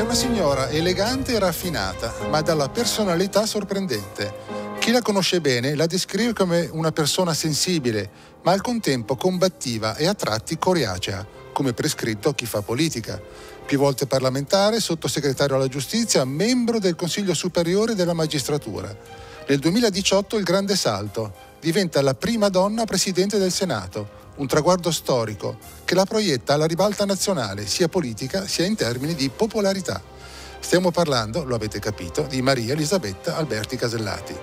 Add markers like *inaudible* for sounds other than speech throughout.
È una signora elegante e raffinata, ma dalla personalità sorprendente. Chi la conosce bene la descrive come una persona sensibile, ma al contempo combattiva e a tratti coriacea, come prescritto a chi fa politica. Più volte parlamentare, sottosegretario alla giustizia, membro del Consiglio Superiore della Magistratura. Nel 2018 il grande salto, diventa la prima donna presidente del Senato un traguardo storico che la proietta alla ribalta nazionale, sia politica sia in termini di popolarità. Stiamo parlando, lo avete capito, di Maria Elisabetta Alberti Casellati.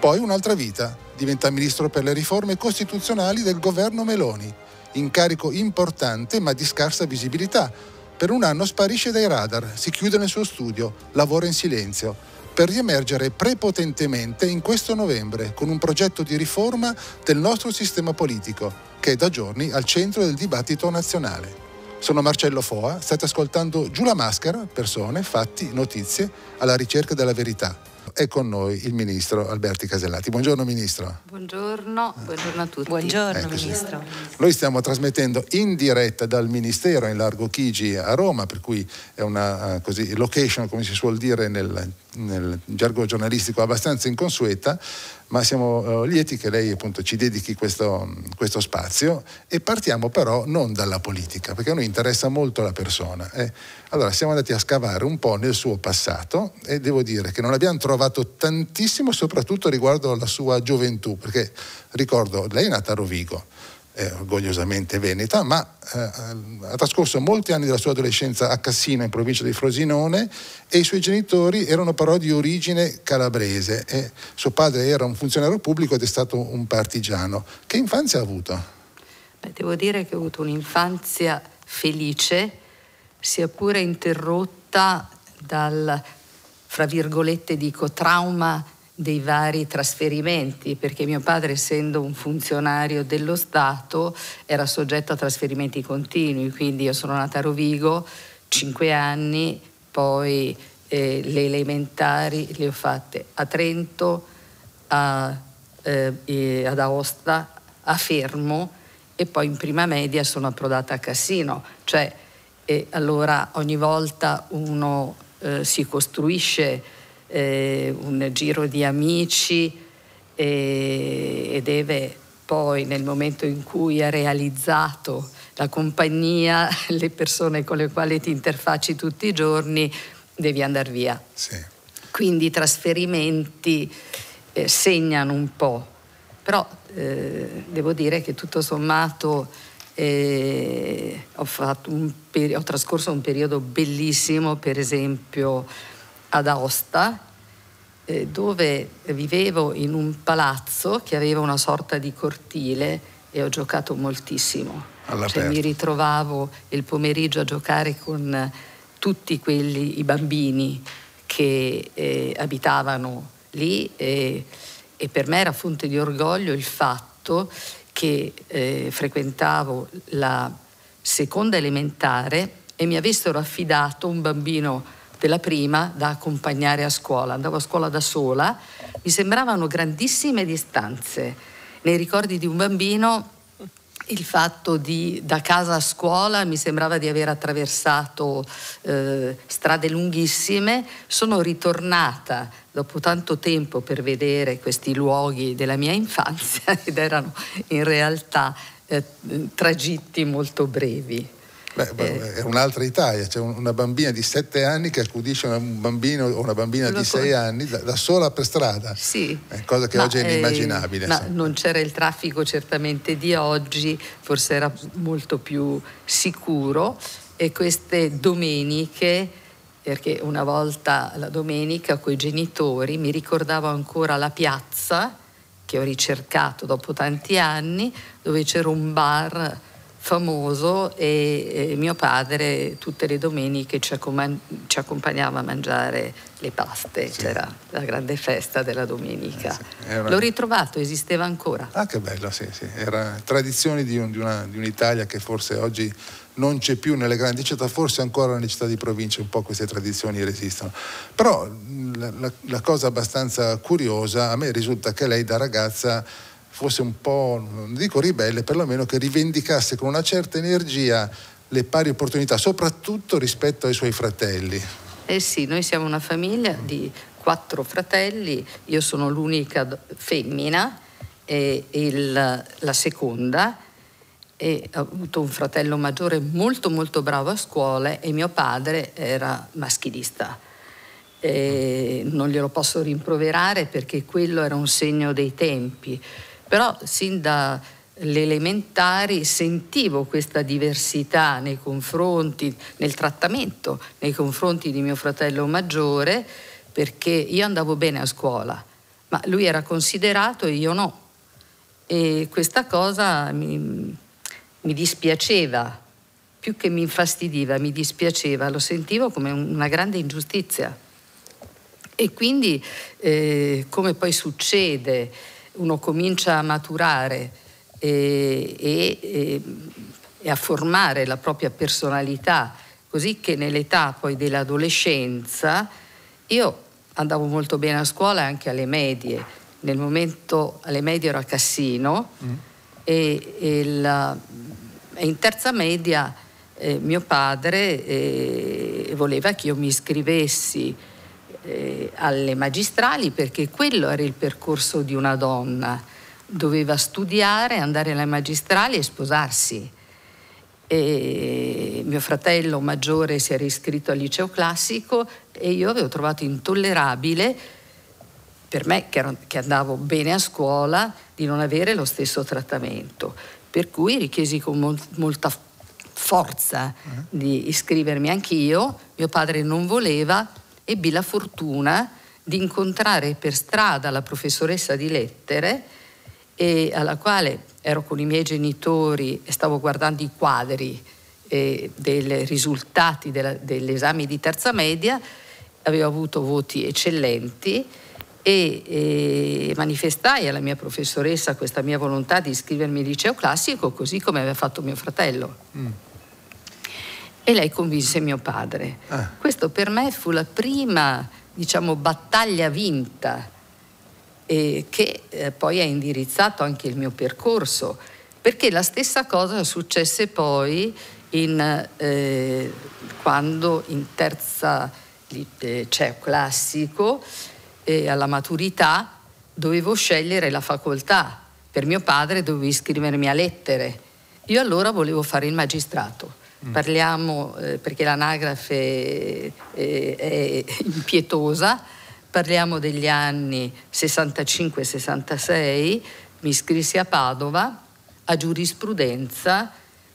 Poi un'altra vita, diventa ministro per le riforme costituzionali del governo Meloni, incarico importante ma di scarsa visibilità. Per un anno sparisce dai radar, si chiude nel suo studio, lavora in silenzio per riemergere prepotentemente in questo novembre con un progetto di riforma del nostro sistema politico, che è da giorni al centro del dibattito nazionale. Sono Marcello Foa, state ascoltando Giù la maschera, persone, fatti, notizie, alla ricerca della verità. È certo. con noi il ministro Alberti Casellati. Buongiorno ministro. Buongiorno, buongiorno a tutti. Buongiorno ecco, ministro. Noi stiamo trasmettendo in diretta dal ministero in largo Chigi a Roma, per cui è una eh, così, location, come si suol dire nel, nel gergo giornalistico, abbastanza inconsueta ma siamo eh, lieti che lei appunto ci dedichi questo, questo spazio e partiamo però non dalla politica, perché a noi interessa molto la persona. Eh. Allora siamo andati a scavare un po' nel suo passato e devo dire che non abbiamo trovato tantissimo, soprattutto riguardo alla sua gioventù, perché ricordo, lei è nata a Rovigo eh, orgogliosamente veneta, ma eh, ha trascorso molti anni della sua adolescenza a Cassino, in provincia di Frosinone, e i suoi genitori erano però di origine calabrese. E suo padre era un funzionario pubblico ed è stato un partigiano. Che infanzia ha avuto? Beh, devo dire che ho avuto un'infanzia felice, sia pure interrotta dal, fra virgolette dico, trauma dei vari trasferimenti, perché mio padre, essendo un funzionario dello Stato, era soggetto a trasferimenti continui, quindi io sono nata a Rovigo, 5 anni, poi eh, le elementari le ho fatte a Trento, a, eh, ad Aosta, a Fermo e poi in prima media sono approdata a Cassino, cioè eh, allora ogni volta uno eh, si costruisce eh, un giro di amici e, eh, e deve poi nel momento in cui ha realizzato la compagnia, *laughs* le persone con le quali ti interfacci tutti i giorni, devi andare via. Sì. Quindi i trasferimenti eh, segnano un po', però eh, devo dire che tutto sommato eh, ho, ho trascorso un periodo bellissimo, per esempio ad Aosta, eh, dove vivevo in un palazzo che aveva una sorta di cortile e ho giocato moltissimo. Cioè, mi ritrovavo il pomeriggio a giocare con tutti quelli, i bambini che eh, abitavano lì e, e, per me era fonte di orgoglio il fatto che eh, frequentavo la seconda elementare e mi avessero affidato un bambino della prima da accompagnare a scuola. Andavo a scuola da sola, mi sembravano grandissime distanze. Nei ricordi di un bambino il fatto di da casa a scuola mi sembrava di aver attraversato eh, strade lunghissime, sono ritornata dopo tanto tempo per vedere questi luoghi della mia infanzia *laughs* ed erano in realtà eh, tragitti molto brevi. Beh, eh. è un'altra Italia, eh. c'è una bambina di 7 anni che accudisce un bambino o una bambina di 6 anni da, da, sola per strada, sì. Eh, cosa che ma oggi è eh, inimmaginabile. ma non c'era il traffico certamente di oggi, forse era molto più sicuro e queste domeniche perché una volta la domenica coi genitori mi ricordavo ancora la piazza che ho ricercato dopo tanti anni, dove c'era un bar famoso e eh, mio padre tutte le domeniche ci, ci, accompagnava a mangiare le paste, sì. c'era la grande festa della domenica. Eh, sì. era... L'ho ritrovato, esisteva ancora. Ah che bello, sì, sì. Era tradizione di, un, di un'Italia che forse oggi non c'è più nelle grandi città, forse ancora nelle città di provincia un po' queste tradizioni resistono. Però la, la, la cosa abbastanza curiosa, a me risulta che lei da ragazza fosse un po', non dico ribelle, perlomeno che rivendicasse con una certa energia le pari opportunità, soprattutto rispetto ai suoi fratelli. Eh sì, noi siamo una famiglia di quattro fratelli, io sono l'unica femmina e il, la seconda e ho avuto un fratello maggiore molto molto bravo a scuola e mio padre era maschilista. E non glielo posso rimproverare perché quello era un segno dei tempi. Però sin dalle elementari sentivo questa diversità nei confronti, nel trattamento nei confronti di mio fratello maggiore, perché io andavo bene a scuola, ma lui era considerato e io no. E questa cosa mi, mi dispiaceva, più che mi infastidiva, mi dispiaceva, lo sentivo come una grande ingiustizia. E quindi, eh, come poi succede, uno comincia a maturare e, e, e a formare la propria personalità, così che nell'età poi dell'adolescenza io andavo molto bene a scuola anche alle medie, nel momento alle medie ero a Cassino mm. e, e la, in terza media eh, mio padre eh, voleva che io mi iscrivessi eh, alle magistrali perché quello era il percorso di una donna. Doveva studiare, andare alle magistrali e sposarsi. E mio fratello maggiore si era iscritto al liceo classico e io avevo trovato intollerabile, per me che, ero, che andavo bene a scuola, di non avere lo stesso trattamento. Per cui richiesi con mol, molta forza eh. di iscrivermi anch'io, mio padre non voleva, ebbi la fortuna di incontrare per strada la professoressa di lettere e alla quale ero con i miei genitori e stavo guardando i quadri eh, dei risultati della, degli esami di terza media, avevo avuto voti eccellenti e, e manifestai alla mia professoressa questa mia volontà di iscrivermi al liceo classico così come aveva fatto mio fratello. Mm e lei convinse mio padre. Ah. Questo per me fu la prima, diciamo, battaglia vinta eh, che poi ha indirizzato anche il mio percorso, perché la stessa cosa successe poi in, eh, quando in terza eh, cioè, classico eh, alla maturità dovevo scegliere la facoltà. Per mio padre dovevo iscrivermi a lettere. Io allora volevo fare il magistrato Mm. Parliamo, eh, perché l'anagrafe eh, è impietosa, parliamo degli anni 65-66, mi iscrissi a Padova a giurisprudenza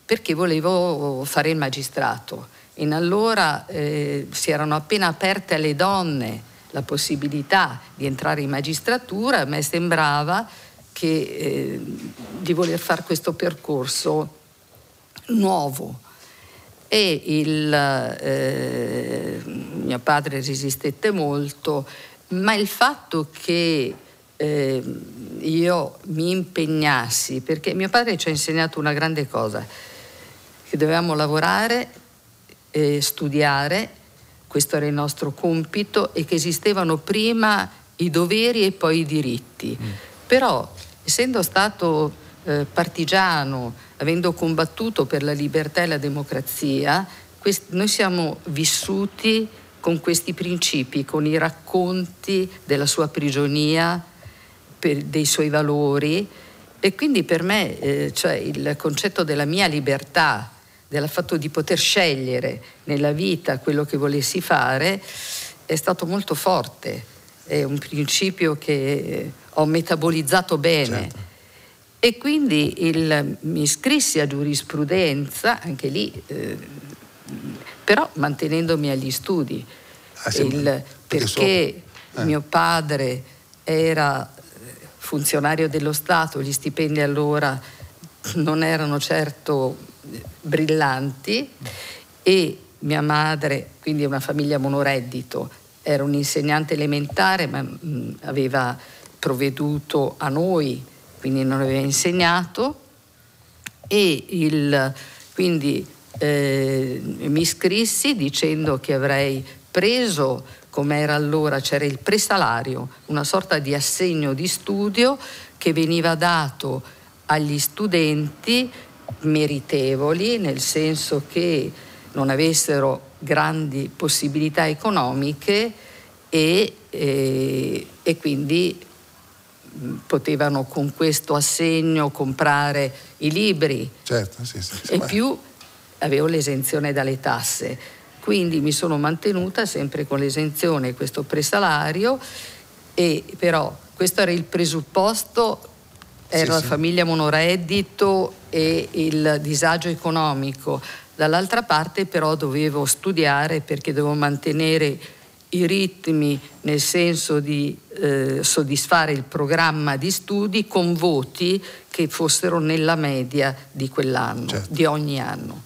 perché volevo fare il magistrato. In allora eh, si erano appena aperte alle donne la possibilità di entrare in magistratura, a me sembrava che, eh, di voler fare questo percorso nuovo e il, eh, mio padre resistette molto, ma il fatto che eh, io mi impegnassi, perché mio padre ci ha insegnato una grande cosa, che dovevamo lavorare, e studiare, questo era il nostro compito, e che esistevano prima i doveri e poi i diritti. Mm. Però, essendo stato eh, partigiano, avendo combattuto per la libertà e la democrazia, quest- noi siamo vissuti con questi principi, con i racconti della sua prigionia, per, dei suoi valori e quindi per me eh, cioè il concetto della mia libertà, del fatto di poter scegliere nella vita quello che volessi fare, è stato molto forte, è un principio che ho metabolizzato bene. Certo e quindi il, mi iscrissi a giurisprudenza, anche lì, eh, però mantenendomi agli studi, ah, sì, il, perché so. eh. mio padre era eh, funzionario dello Stato, gli stipendi allora non erano certo eh, brillanti e mia madre, quindi una famiglia monoreddito, era un insegnante elementare ma mh, mm, aveva provveduto a noi quindi non aveva insegnato e il, quindi eh, mi scrissi dicendo che avrei preso, come era allora, c'era il presalario, una sorta di assegno di studio che veniva dato agli studenti meritevoli, nel senso che non avessero grandi possibilità economiche e, e, eh, e quindi potevano con questo assegno comprare i libri certo, sì, sì, sì, e più avevo l'esenzione dalle tasse. Quindi mi sono mantenuta sempre con l'esenzione, questo presalario, e però questo era il presupposto, era la famiglia monoreddito e il disagio economico. Dall'altra parte però dovevo studiare perché dovevo mantenere i ritmi nel senso di eh, soddisfare il programma di studi con voti che fossero nella media di quell'anno, certo. di ogni anno.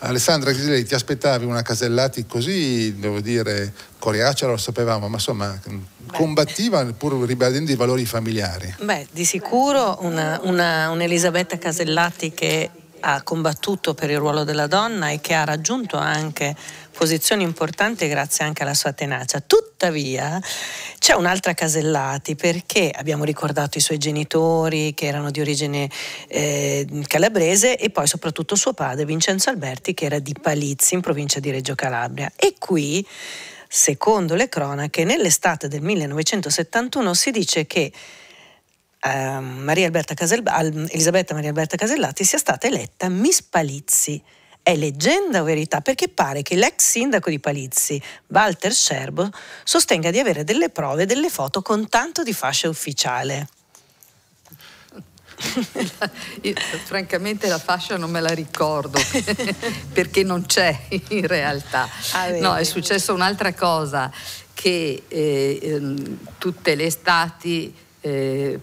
Alessandra Grisley, ti aspettavi una Casellati così, devo dire, coriacea lo sapevamo, ma insomma Beh. combattiva pur ribadendo i valori familiari. Beh, di sicuro un'Elisabetta Casellati che ha combattuto per il ruolo della donna e che ha raggiunto anche posizione importante grazie anche alla sua tenacia. Tuttavia c'è un'altra Casellati perché abbiamo ricordato i suoi genitori che erano di origine eh, calabrese e poi soprattutto suo padre Vincenzo Alberti che era di Palizzi in provincia di Reggio Calabria. E qui secondo le cronache, nell'estate del 1971 si dice che eh, Maria Elisabetta Maria Alberta Casellati sia stata eletta Miss Palizzi è leggenda o verità? Perché pare che l'ex sindaco di Palizzi, Walter Scerbo, sostenga di avere delle prove, delle foto con tanto di fascia ufficiale. *laughs* Io, francamente la fascia non me la ricordo *laughs* perché non c'è in realtà. Ah, no, è successa un'altra cosa che eh, ehm, tutte le estati eh,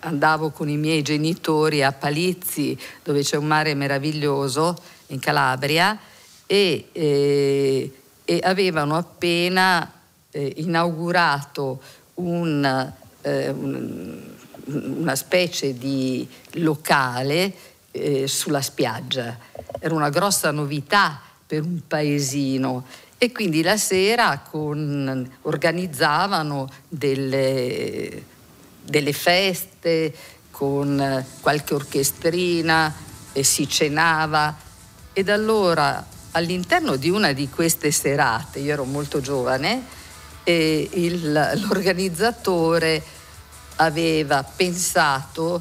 andavo con i miei genitori a Palizzi dove c'è un mare meraviglioso in Calabria e, eh, e avevano appena eh, inaugurato un, eh, un, una specie di locale eh, sulla spiaggia. Era una grossa novità per un paesino e quindi la sera con, organizzavano delle, delle feste con qualche orchestrina e si cenava ed allora all'interno di una di queste serate, io ero molto giovane, eh, il, l'organizzatore aveva pensato,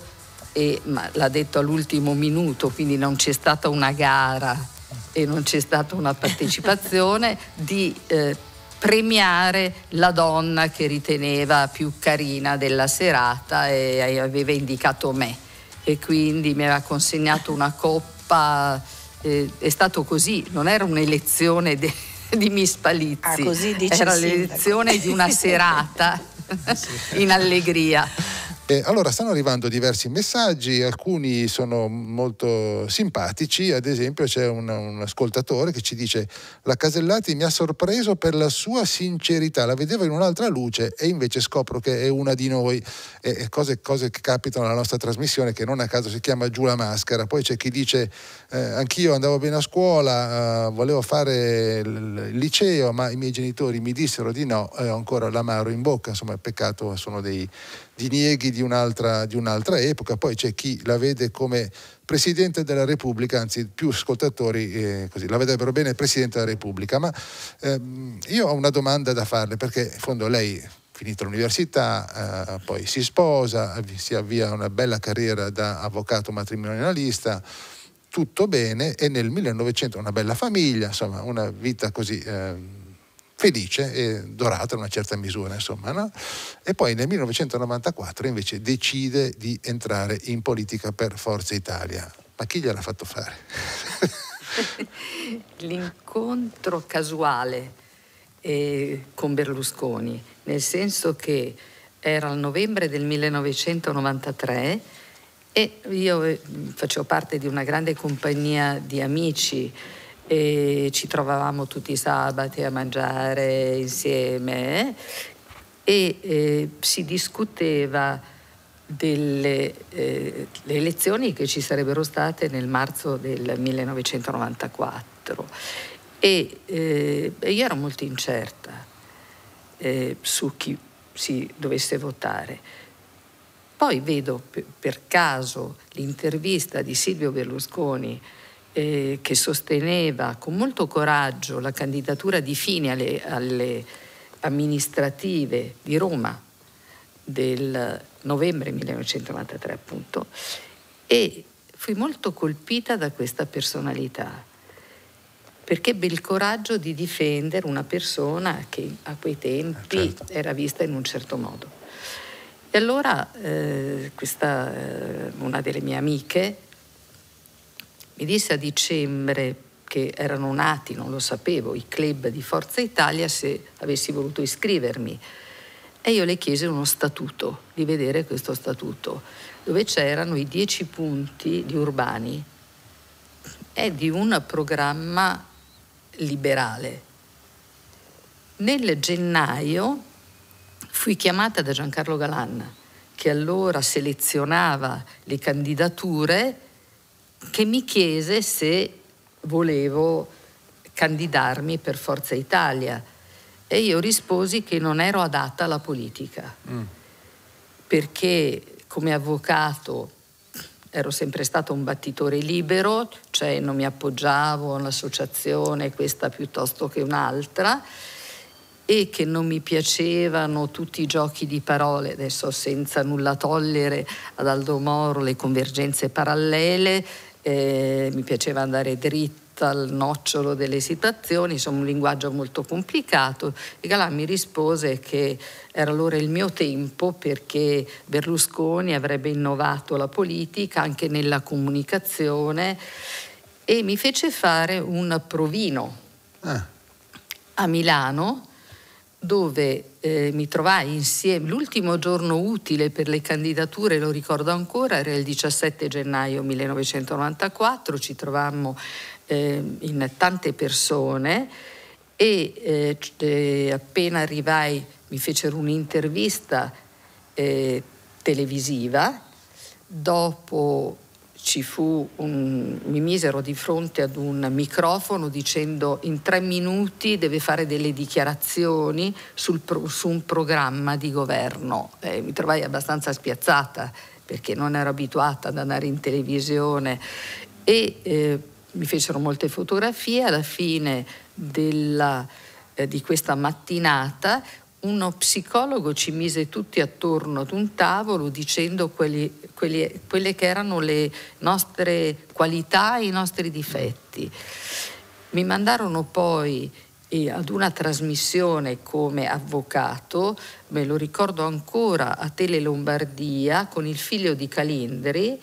e, ma l'ha detto all'ultimo minuto, quindi non c'è stata una gara e non c'è stata una partecipazione, *laughs* di eh, premiare la donna che riteneva più carina della serata e aveva indicato me. E quindi mi aveva consegnato una coppa eh, è stato così, non era un'elezione de, *laughs* di Miss Palizzi, ah, era l'elezione di una serata *laughs* in allegria. Eh, allora stanno arrivando diversi messaggi, alcuni sono molto simpatici, ad esempio c'è un, un ascoltatore che ci dice la Casellati mi ha sorpreso per la sua sincerità, la vedevo in un'altra luce e invece scopro che è una di noi, eh, cose, cose, che capitano nella nostra trasmissione che non a caso si chiama Giù la maschera, poi c'è chi dice eh, anch'io andavo bene a scuola, eh, volevo fare il liceo ma i miei genitori mi dissero di no e eh, ho ancora l'amaro in bocca, insomma è peccato sono dei dinieghi di un'altra, di un'altra epoca, poi c'è chi la vede come Presidente della Repubblica, anzi più ascoltatori eh, così, la vedrebbero bene Presidente della Repubblica, ma ehm, io ho una domanda da farle perché in fondo lei finita l'università, eh, poi si sposa, si avvia una bella carriera da avvocato matrimonialista, tutto bene e nel 1900 una bella famiglia, insomma una vita così... Eh, felice e dorato in una certa misura, insomma. No? E poi nel 1994 invece decide di entrare in politica per Forza Italia. Ma chi gliel'ha fatto fare? *laughs* L'incontro casuale eh, con Berlusconi, nel senso che era il novembre del 1993 e io eh, facevo parte di una grande compagnia di amici e ci trovavamo tutti i sabati a mangiare insieme e eh, si discuteva delle eh, elezioni che ci sarebbero state nel marzo del 1994 e eh, io ero molto incerta eh, su chi si dovesse votare. Poi vedo per caso l'intervista di Silvio Berlusconi eh, che sosteneva con molto coraggio la candidatura di fine alle, alle amministrative di Roma del novembre 1993 appunto e fui molto colpita da questa personalità perché ebbe il coraggio di difendere una persona che a quei tempi ah, certo. era vista in un certo modo. E allora eh, questa, eh, una delle mie amiche mi disse a dicembre che erano nati, non lo sapevo, i club di Forza Italia se avessi voluto iscrivermi. E io le chiesi uno statuto, di vedere questo statuto, dove c'erano i dieci punti di Urbani e di un programma liberale. Nel gennaio fui chiamata da Giancarlo Galan, che allora selezionava le candidature che mi chiese se volevo candidarmi per Forza Italia e io risposi che non ero adatta alla politica mm. perché come avvocato ero sempre stato un battitore libero, cioè non mi appoggiavo a un'associazione questa piuttosto che un'altra e che non mi piacevano tutti i giochi di parole, adesso senza nulla togliere ad Aldo Moro le convergenze parallele, eh, mi piaceva andare dritta al nocciolo delle situazioni, insomma un linguaggio molto complicato e Galà mi rispose che era allora il mio tempo perché Berlusconi avrebbe innovato la politica anche nella comunicazione e mi fece fare un provino ah. a Milano dove eh, mi trovai insieme, l'ultimo giorno utile per le candidature, lo ricordo ancora, era il 17 gennaio 1994, ci trovammo eh, in tante persone e eh, eh appena arrivai mi fecero un'intervista eh, televisiva, dopo fu un, mi misero di fronte ad un microfono dicendo in tre minuti deve fare delle dichiarazioni sul, pro, su un programma di governo. Eh, mi trovai abbastanza spiazzata perché non ero abituata ad andare in televisione e eh, mi fecero molte fotografie alla fine della, eh, di questa mattinata uno psicologo ci mise tutti attorno ad un tavolo dicendo quelli, quelli, quelle che erano le nostre qualità e i nostri difetti. Mi mandarono poi eh, ad una trasmissione come avvocato, me lo ricordo ancora, a Tele Lombardia con il figlio di Calindri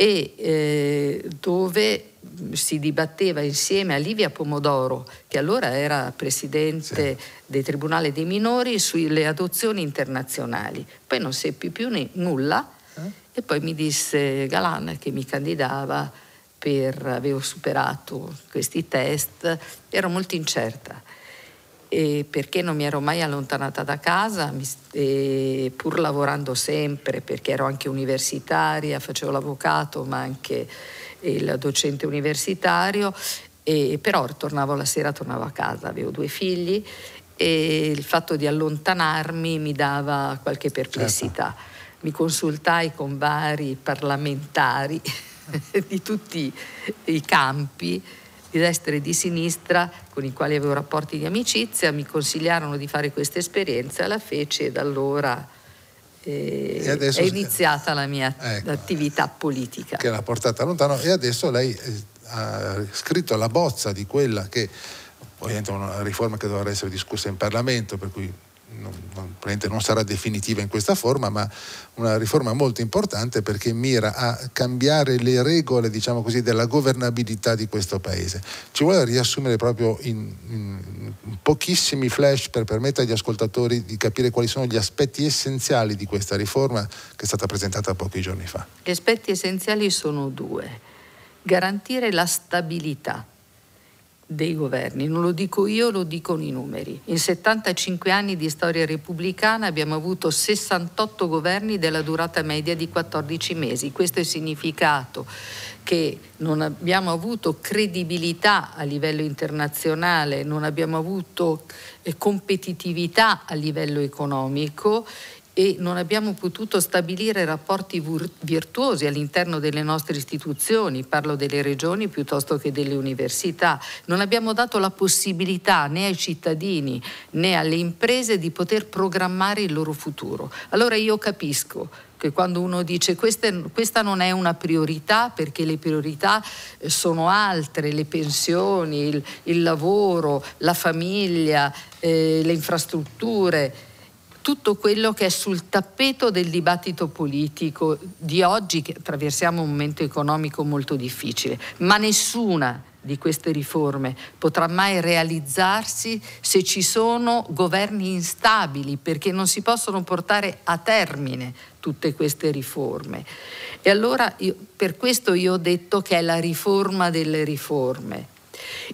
e eh, dove si dibatteva insieme a Livia Pomodoro, che allora era presidente sì. del Tribunale dei Minori, sulle adozioni internazionali. Poi non seppi più nulla eh? e poi mi disse Galan che mi candidava per, avevo superato questi test, ero molto incerta. E perché non mi ero mai allontanata da casa, mi, pur lavorando sempre, perché ero anche universitaria, facevo l'avvocato, ma anche il docente universitario, e, però tornavo la sera, tornavo a casa, avevo due figli e il fatto di allontanarmi mi dava qualche perplessità. Certo. Mi consultai con vari parlamentari *laughs* di tutti i campi di destra e di sinistra con i quali avevo rapporti di amicizia, mi consigliarono di fare questa esperienza, la feci e da allora eh, è iniziata la mia ecco, attività politica. Che l'ha portata lontano e adesso lei eh, ha scritto la bozza di quella che ovviamente è una riforma che dovrà essere discussa in Parlamento, per cui non, non sarà definitiva in questa forma, ma una riforma molto importante perché mira a cambiare le regole diciamo così, della governabilità di questo Paese. Ci vuole riassumere proprio in, in pochissimi flash per permettere agli ascoltatori di capire quali sono gli aspetti essenziali di questa riforma che è stata presentata pochi giorni fa. Gli aspetti essenziali sono due. Garantire la stabilità dei governi, non lo dico io, lo dicono i numeri. In 75 anni di storia repubblicana abbiamo avuto 68 governi della durata media di 14 mesi. Questo è significato che non abbiamo avuto credibilità a livello internazionale, non abbiamo avuto eh, competitività a livello economico e non abbiamo potuto stabilire rapporti virtuosi all'interno delle nostre istituzioni, parlo delle regioni piuttosto che delle università, non abbiamo dato la possibilità né ai cittadini né alle imprese di poter programmare il loro futuro. Allora io capisco che quando uno dice questa, questa, non è una priorità perché le priorità eh, sono altre, le pensioni, il, il lavoro, la famiglia, eh, le infrastrutture, tutto quello che è sul tappeto del dibattito politico di oggi, che attraversiamo un momento economico molto difficile, ma nessuna di queste riforme potrà mai realizzarsi se ci sono governi instabili, perché non si possono portare a termine tutte queste riforme. E allora io, per questo io ho detto che è la riforma delle riforme,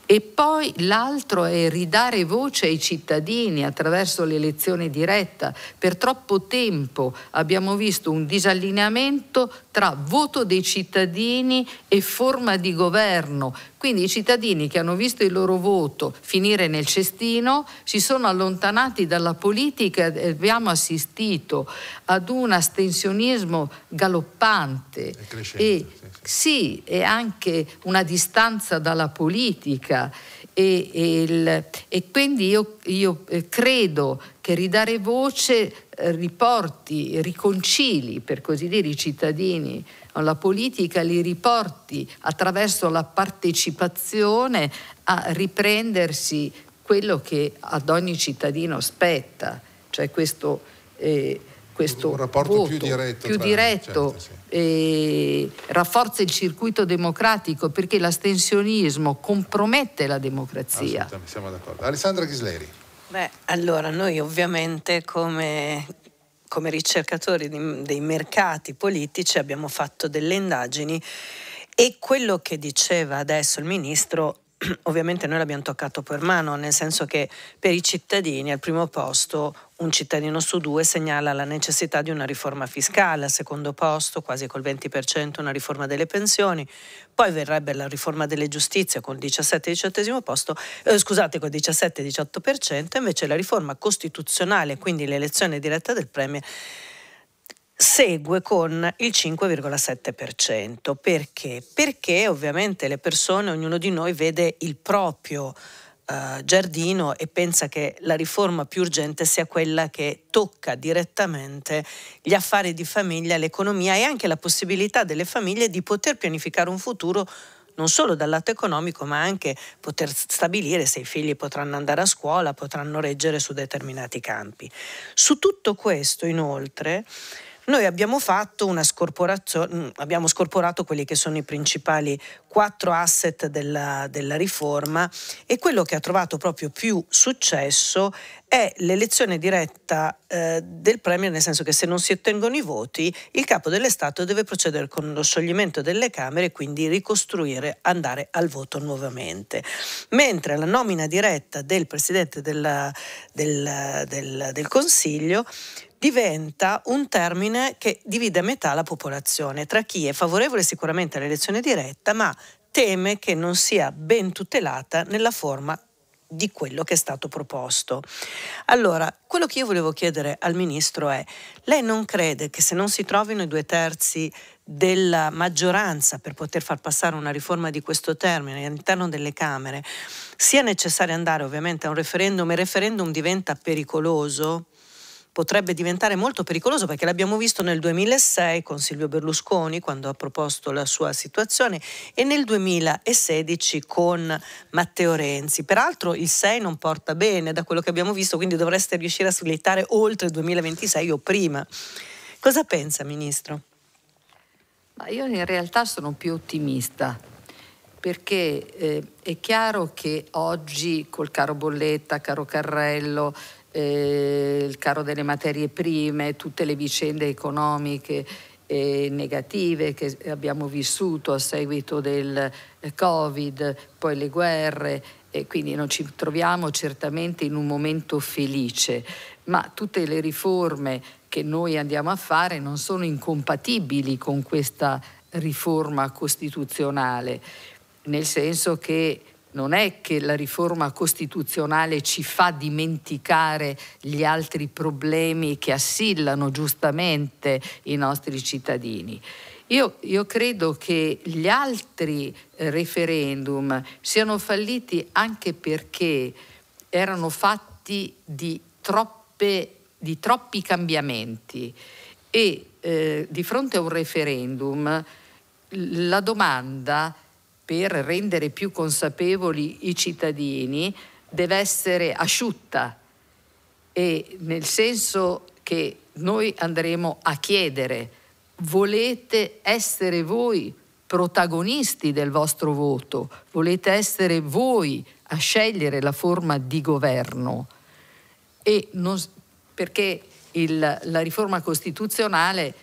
e poi l'altro è ridare voce ai cittadini attraverso l'elezione diretta. Per troppo tempo abbiamo visto un disallineamento tra voto dei cittadini e forma di governo. Quindi i cittadini che hanno visto il loro voto finire nel cestino si sono allontanati dalla politica e abbiamo assistito ad un astensionismo galoppante e, sì, sì. sì, e anche una distanza dalla politica e, e, il, e quindi io, io, eh, credo che ridare voce eh, riporti, riconcili per così dire i cittadini la politica li riporti attraverso la partecipazione a riprendersi quello che ad ogni cittadino spetta, cioè questo, eh, questo un rapporto voto, più diretto, più diretto certo, sì rafforza il circuito democratico perché l'astensionismo compromette la democrazia. siamo d'accordo. Alessandra Ghisleri. Beh, allora noi ovviamente come come ricercatori di, dei mercati politici abbiamo fatto delle indagini e quello che diceva adesso il ministro *clears throat* ovviamente noi l'abbiamo toccato per mano, nel senso che per i cittadini al primo posto un cittadino su due segnala la necessità di una riforma fiscale, al secondo posto quasi col 20% una riforma delle pensioni, poi verrebbe la riforma delle giustizie con il 17-18% posto, eh, scusate, con 17-18%, invece la riforma costituzionale, quindi l'elezione diretta del Premier segue con il 5,7%. Perché? Perché ovviamente le persone, ognuno di noi vede il proprio eh, giardino e pensa che la riforma più urgente sia quella che tocca direttamente gli affari di famiglia, l'economia e anche la possibilità delle famiglie di poter pianificare un futuro non solo dal lato economico, ma anche poter stabilire se i figli potranno andare a scuola, potranno reggere su determinati campi. Su tutto questo, inoltre, noi abbiamo fatto una scorporazione, mm, abbiamo scorporato quelli che sono i principali quattro asset della, della riforma e quello che ha trovato proprio più successo è l'elezione diretta eh, del Premier, nel senso che se non si ottengono i voti, il capo dell'Estato deve procedere con lo scioglimento delle Camere e quindi ricostruire, andare al voto nuovamente. Mentre la nomina diretta del Presidente della, del, del, del Consiglio diventa un termine che divide a metà la popolazione tra chi è favorevole sicuramente all'elezione diretta ma teme che non sia ben tutelata nella forma di quello che è stato proposto. Allora, quello che io volevo chiedere al Ministro è, lei non crede che se non si trovino i due terzi della maggioranza per poter far passare una riforma di questo termine all'interno delle Camere, sia necessario andare ovviamente a un referendum e il referendum diventa pericoloso? potrebbe diventare molto pericoloso perché l'abbiamo visto nel 2006 con Silvio Berlusconi quando ha proposto la sua situazione e nel 2016 con Matteo Renzi. Peraltro il 6 non porta bene da quello che abbiamo visto, quindi dovreste riuscire a slittare oltre il 2026 o prima. Cosa pensa, Ministro? Ma io in realtà sono più ottimista perché eh, è chiaro che oggi col caro bolletta, caro carrello, eh, il caro delle materie prime, tutte le vicende economiche e negative che abbiamo vissuto a seguito del eh, Covid, poi le guerre, e quindi non ci troviamo certamente in un momento felice, ma tutte le riforme che noi andiamo a fare non sono incompatibili con questa riforma costituzionale, nel senso che non è che la riforma costituzionale ci fa dimenticare gli altri problemi che assillano giustamente i nostri cittadini. Io, io, credo che gli altri referendum siano falliti anche perché erano fatti di, troppe, di troppi cambiamenti e eh, di fronte a un referendum la domanda è per rendere più consapevoli i cittadini deve essere asciutta e nel senso che noi andremo a chiedere volete essere voi protagonisti del vostro voto, volete essere voi a scegliere la forma di governo non, perché il, la riforma costituzionale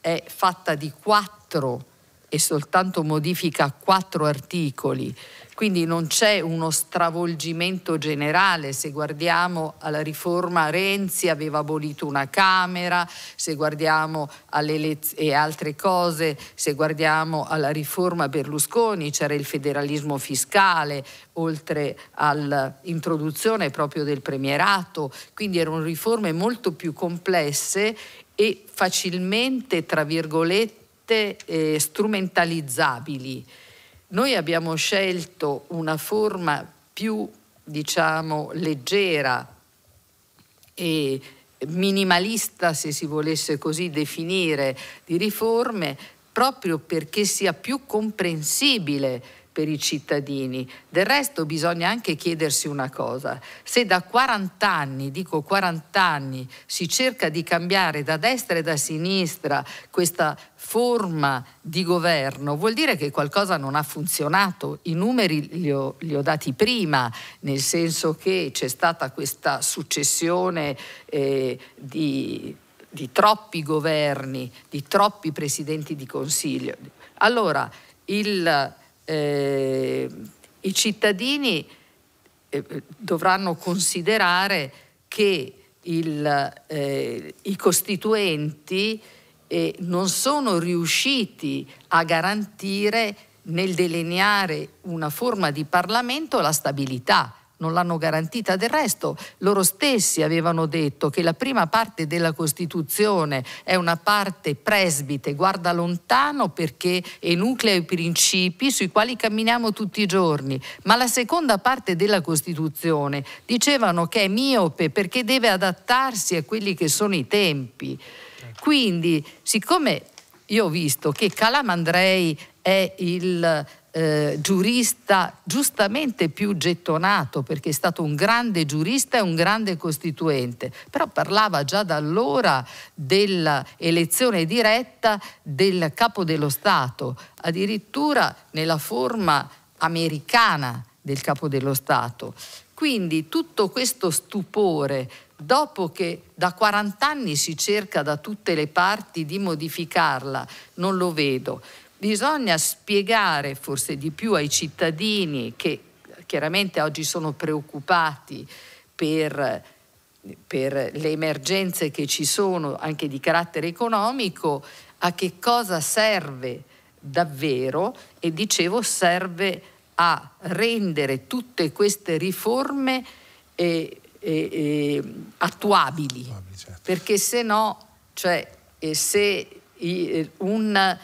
è fatta di quattro e soltanto modifica quattro articoli, quindi non c'è uno stravolgimento generale. Se guardiamo alla riforma Renzi aveva abolito una Camera, se guardiamo alle e altre cose, se guardiamo alla riforma Berlusconi c'era il federalismo fiscale, oltre all'introduzione proprio del premierato, quindi erano riforme molto più complesse e facilmente, tra virgolette, facilmente eh, strumentalizzabili. Noi abbiamo scelto una forma più, diciamo, leggera e minimalista, se si volesse così definire, di riforme, proprio perché sia più comprensibile per i cittadini. Del resto bisogna anche chiedersi una cosa, se da 40 anni, dico 40 anni, si cerca di cambiare da destra e da sinistra questa forma di governo, vuol dire che qualcosa non ha funzionato. I numeri li ho, li ho dati prima, nel senso che c'è stata questa successione eh, di di troppi governi, di troppi presidenti di consiglio. Allora, il eh, i cittadini eh, dovranno considerare che il, eh, i costituenti eh, non sono riusciti a garantire nel delineare una forma di Parlamento la stabilità non l'hanno garantita. Del resto loro stessi avevano detto che la prima parte della Costituzione è una parte presbite, guarda lontano perché enuclea i principi sui quali camminiamo tutti i giorni, ma la seconda parte della Costituzione dicevano che è miope perché deve adattarsi a quelli che sono i tempi. Quindi, siccome io ho visto che Calamandrei è il eh, giurista giustamente più gettonato perché è stato un grande giurista e un grande costituente, però parlava già da allora dell'elezione diretta del capo dello Stato, addirittura nella forma americana del capo dello Stato. Quindi tutto questo stupore dopo che da 40 anni si cerca da tutte le parti di modificarla, non lo vedo. Bisogna spiegare forse di più ai cittadini che chiaramente oggi sono preoccupati per, per le emergenze che ci sono anche di carattere economico, a che cosa serve davvero e dicevo serve a rendere tutte queste riforme eh, eh, eh, attuabili, certo. perché se no, cioè, eh, se eh, un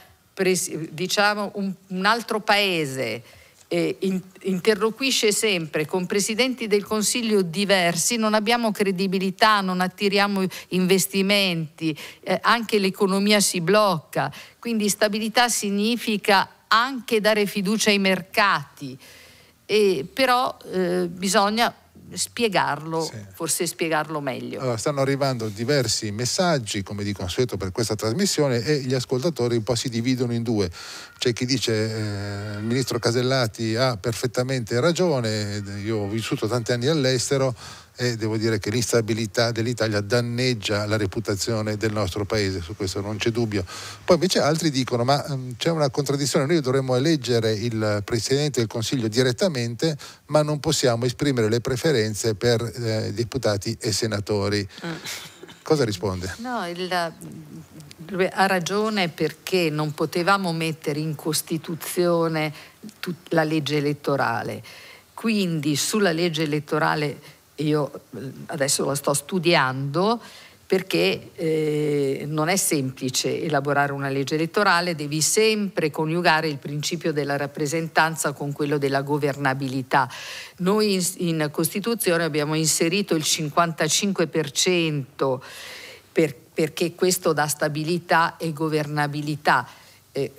diciamo, un, un, altro paese eh, in, interloquisce sempre con presidenti del Consiglio diversi, non abbiamo credibilità, non attiriamo investimenti, eh, anche l'economia si blocca. Quindi stabilità significa anche dare fiducia ai mercati, e, però eh, bisogna spiegarlo, sì. forse spiegarlo meglio. Allora, stanno arrivando diversi messaggi, come di consueto per questa trasmissione, e gli ascoltatori un po' si dividono in due. C'è chi dice eh, il ministro Casellati ha perfettamente ragione, io ho vissuto tanti anni all'estero, e devo dire che l'instabilità dell'Italia danneggia la reputazione del nostro paese, su questo non c'è dubbio. Poi invece altri dicono ma mm, c'è una contraddizione, noi dovremmo eleggere il Presidente del Consiglio direttamente ma non possiamo esprimere le preferenze per eh, deputati e senatori. Mm. Cosa risponde? No, il, ha ragione perché non potevamo mettere in Costituzione la legge elettorale. Quindi sulla legge elettorale io eh, adesso la sto studiando perché eh, non è semplice elaborare una legge elettorale, devi sempre coniugare il principio della rappresentanza con quello della governabilità. Noi in, in Costituzione abbiamo inserito il 55% per, perché questo dà stabilità e governabilità. Eh,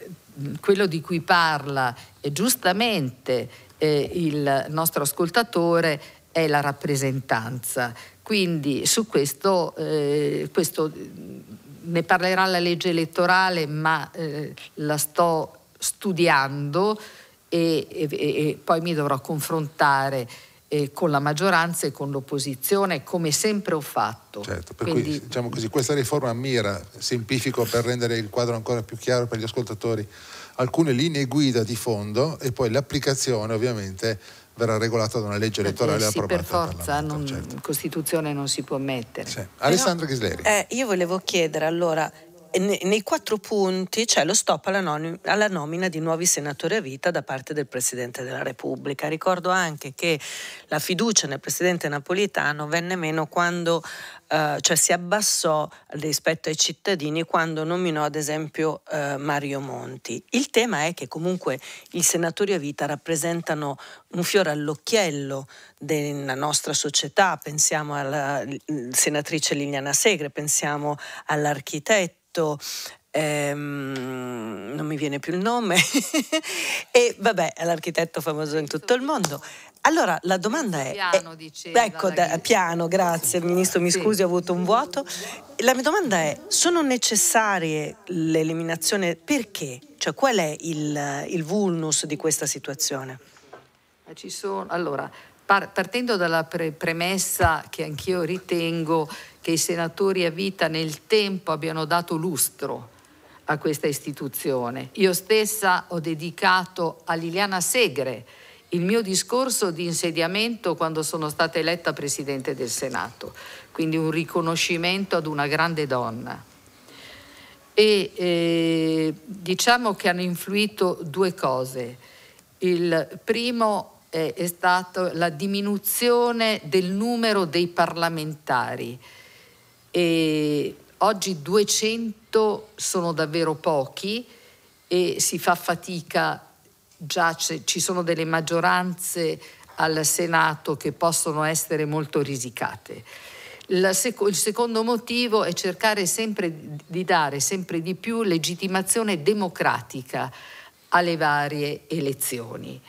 quello di cui parla giustamente eh, il nostro ascoltatore è la rappresentanza. Quindi su questo, eh, questo mm, ne parlerà la legge elettorale, ma eh, la sto studiando e, e, e, poi mi dovrò confrontare eh, con la maggioranza e con l'opposizione, come sempre ho fatto. Certo, per Quindi... cui diciamo così, questa riforma mira, semplifico per rendere il quadro ancora più chiaro per gli ascoltatori, alcune linee guida di fondo e poi l'applicazione ovviamente verrà regolata da una legge elettorale Perché sì, approvata. Per forza, non, certo. Costituzione non si può mettere. Sì. Alessandro Ghisleri. Eh, io volevo chiedere allora nei quattro punti c'è lo stop alla, nomina di nuovi senatori a vita da parte del Presidente della Repubblica. Ricordo anche che la fiducia nel Presidente Napolitano venne meno quando, eh, cioè si abbassò rispetto ai cittadini quando nominò ad esempio eh, Mario Monti. Il tema è che comunque i senatori a vita rappresentano un fiore all'occhiello della nostra società, pensiamo alla senatrice Liliana Segre, pensiamo all'architetto, questo ehm, non mi viene più il nome, *laughs* e vabbè, è l'architetto famoso in tutto il mondo. Allora la domanda è... Piano, eh, diceva, ecco, da, piano, grazie, ministro mi scusi, sì. ho avuto un vuoto. La mia domanda è, sono necessarie l'eliminazione? Perché? Cioè qual è il, il vulnus di questa situazione? Eh, ci sono, allora, partendo dalla pre premessa che anch'io ritengo che i senatori a vita nel tempo abbiano dato lustro a questa istituzione. Io stessa ho dedicato a Liliana Segre il mio discorso di insediamento quando sono stata eletta Presidente del Senato, quindi un riconoscimento ad una grande donna. E eh, diciamo che hanno influito due cose. Il primo eh, è stata la diminuzione del numero dei parlamentari. E oggi 200 sono davvero pochi e si fa fatica, già ci sono delle maggioranze al Senato che possono essere molto risicate. Sec il secondo motivo è cercare sempre di dare sempre di più legittimazione democratica alle varie elezioni.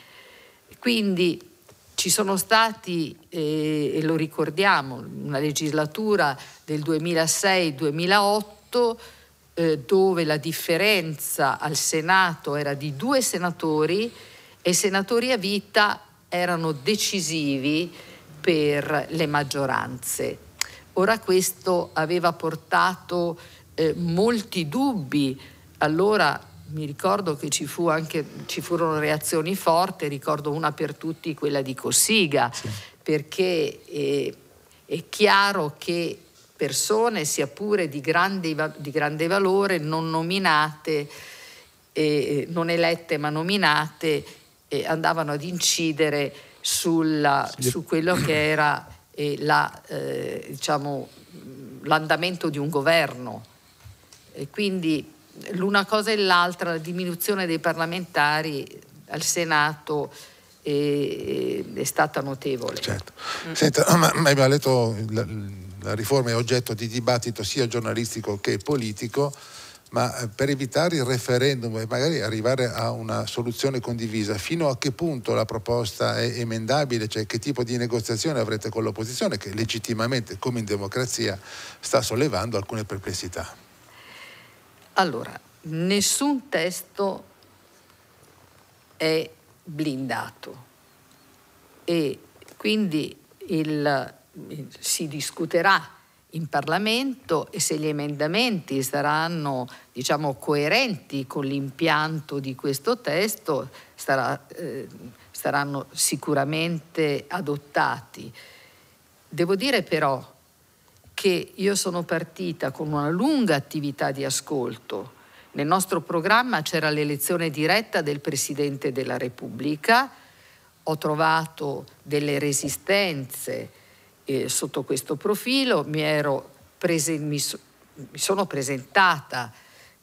Quindi ci sono stati, eh, e lo ricordiamo, una legislatura del 2006-2008 eh, dove la differenza al Senato era di due senatori e i senatori a vita erano decisivi per le maggioranze. Ora questo aveva portato eh, molti dubbi allora mi ricordo che ci, fu anche, ci, furono reazioni forti, ricordo una per tutti, quella di Cossiga, sì. perché è, eh, è, chiaro che persone, sia pure di grande, di grande valore, non nominate, eh, eh, non elette ma nominate, eh, andavano ad incidere sulla, sì. su quello che era eh, l'andamento la, eh, diciamo, l'andamento di un governo. E quindi l'una cosa e l'altra, la diminuzione dei parlamentari al Senato è, eh, eh, è stata notevole. Certo. Mm. Senta, *clears throat* ma, ma abbiamo letto la, la riforma è oggetto di dibattito sia giornalistico che politico ma eh, per evitare il referendum e magari arrivare a una soluzione condivisa, fino a che punto la proposta è emendabile, cioè che tipo di negoziazione avrete con l'opposizione che legittimamente, come in democrazia, sta sollevando alcune perplessità? Allora, nessun testo è blindato e quindi il, si discuterà in Parlamento e se gli emendamenti saranno diciamo, coerenti con l'impianto di questo testo sarà, eh, saranno sicuramente adottati. Devo dire però che io sono partita con una lunga attività di ascolto. Nel nostro programma c'era l'elezione diretta del Presidente della Repubblica, ho trovato delle resistenze eh, sotto questo profilo, mi, mi, so mi sono presentata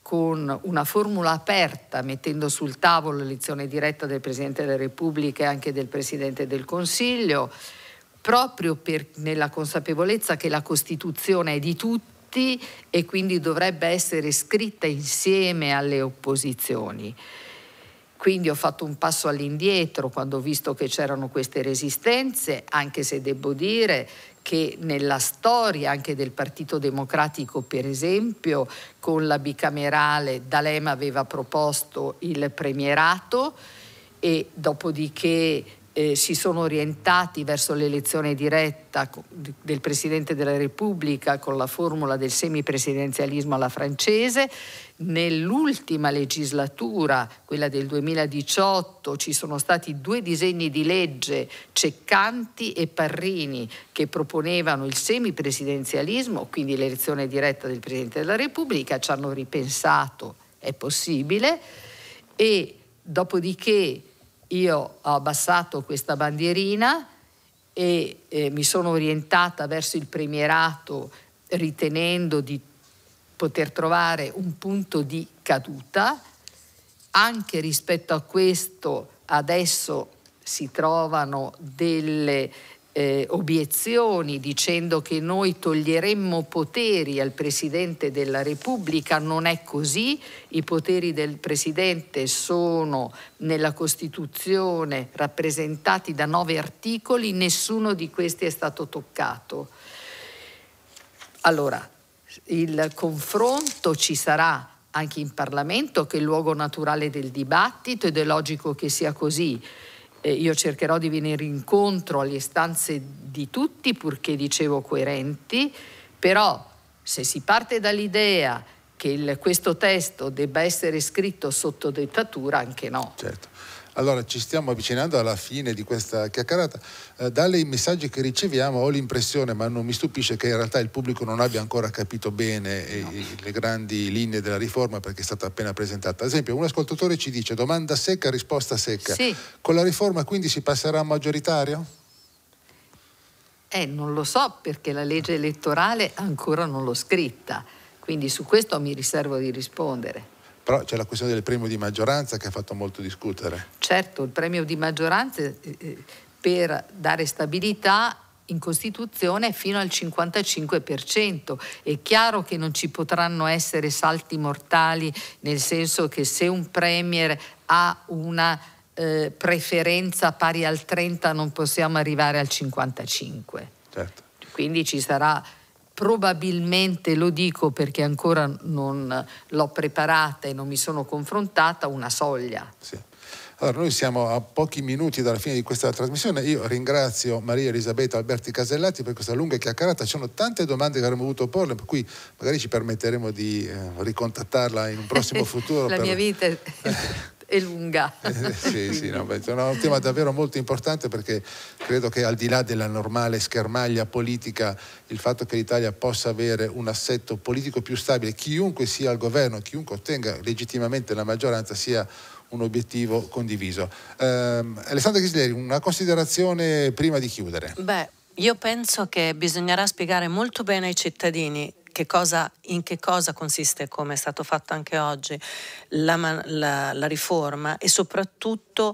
con una formula aperta, mettendo sul tavolo l'elezione diretta del Presidente della Repubblica e anche del Presidente del Consiglio, proprio per, nella consapevolezza che la Costituzione è di tutti e quindi dovrebbe essere scritta insieme alle opposizioni. Quindi ho fatto un passo all'indietro quando ho visto che c'erano queste resistenze, anche se devo dire che nella storia anche del Partito Democratico, per esempio, con la bicamerale D'Alema aveva proposto il premierato e dopodiché eh, si sono orientati verso l'elezione diretta del Presidente della Repubblica con la formula del semipresidenzialismo alla francese. Nell'ultima legislatura, quella del 2018, ci sono stati due disegni di legge, Ceccanti e Parrini, che proponevano il semipresidenzialismo, quindi l'elezione diretta del Presidente della Repubblica, ci hanno ripensato, è possibile, e dopodiché io ho abbassato questa bandierina e eh, mi sono orientata verso il premierato ritenendo di poter trovare un punto di caduta. Anche rispetto a questo adesso si trovano delle eh, obiezioni dicendo che noi toglieremmo poteri al Presidente della Repubblica, non è così, i poteri del Presidente sono nella Costituzione rappresentati da nove articoli, nessuno di questi è stato toccato. Allora, il confronto ci sarà anche in Parlamento, che è il luogo naturale del dibattito ed è logico che sia così eh, io cercherò di venire incontro alle istanze di tutti, purché dicevo coerenti, però se si parte dall'idea che il, questo testo debba essere scritto sotto dettatura, anche no. Certo. Allora ci stiamo avvicinando alla fine di questa chiacchierata. Eh, dalle messaggi che riceviamo ho l'impressione, ma non mi stupisce, che in realtà il pubblico non abbia ancora capito bene eh, no. i, le grandi linee della riforma perché è stata appena presentata. Ad esempio un ascoltatore ci dice domanda secca, risposta secca. Sì. Con la riforma quindi si passerà a maggioritario? Eh, non lo so perché la legge elettorale ancora non l'ho scritta, quindi su questo mi riservo di rispondere. Però c'è la questione del premio di maggioranza che ha fatto molto discutere. Certo, il premio di maggioranza eh, eh per dare stabilità in Costituzione fino al 55%. È chiaro che non ci potranno essere salti mortali, nel senso che se un Premier ha una eh, preferenza pari al 30 non possiamo arrivare al 55. Certo. Quindi ci sarà probabilmente lo dico perché ancora non l'ho preparata e non mi sono confrontata, una soglia. Sì. Allora, noi siamo a pochi minuti dalla fine di questa trasmissione. Io ringrazio Maria Elisabetta Alberti Casellati per questa lunga chiacchierata. Ci sono tante domande che avremmo voluto porle, per cui magari ci permetteremo di eh, ricontattarla in un prossimo *laughs* futuro. La per... mia vita. *laughs* Eh, e lunga. Eh, sì, sì, no, è un tema davvero molto importante perché credo che al di là della normale schermaglia politica, il fatto che l'Italia possa avere un assetto politico più stabile, chiunque sia al governo, chiunque ottenga legittimamente la maggioranza, sia un obiettivo condiviso. Eh, Alessandra Ghisleri, una considerazione prima di chiudere. Beh, io penso che bisognerà spiegare molto bene ai cittadini che cosa, in che cosa consiste, come è stato fatto anche oggi, la, la, la riforma e soprattutto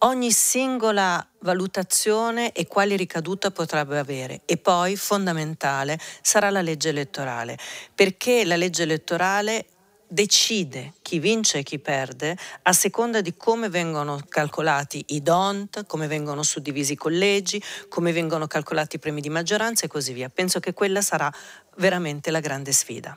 ogni singola valutazione e quale ricaduta potrebbe avere. E poi, fondamentale, sarà la legge elettorale, perché la legge elettorale decide chi vince e chi perde a seconda di come vengono calcolati i DONT, come vengono suddivisi i collegi, come vengono calcolati i premi di maggioranza e così via. Penso che quella sarà veramente la grande sfida.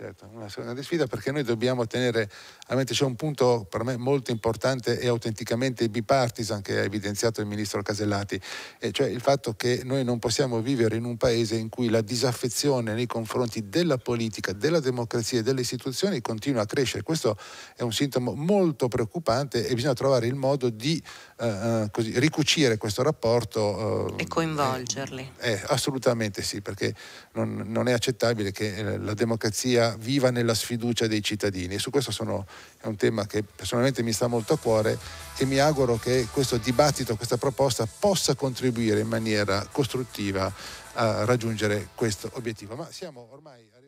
Certo, una grande sfida perché noi dobbiamo tenere a mente, c'è un punto per me molto importante e autenticamente bipartisan che ha evidenziato il ministro Casellati, e cioè il fatto che noi non possiamo vivere in un paese in cui la disaffezione nei confronti della politica, della democrazia e delle istituzioni continua a crescere. Questo è un sintomo molto preoccupante e bisogna trovare il modo di eh, eh, così, ricucire questo rapporto. Eh, e coinvolgerli. Eh, eh assolutamente sì, perché non, non, è accettabile che eh, la democrazia viva nella sfiducia dei cittadini. E su questo sono, è un tema che personalmente mi sta molto a cuore e mi auguro che questo dibattito, questa proposta possa contribuire in maniera costruttiva a raggiungere questo obiettivo. Ma siamo ormai...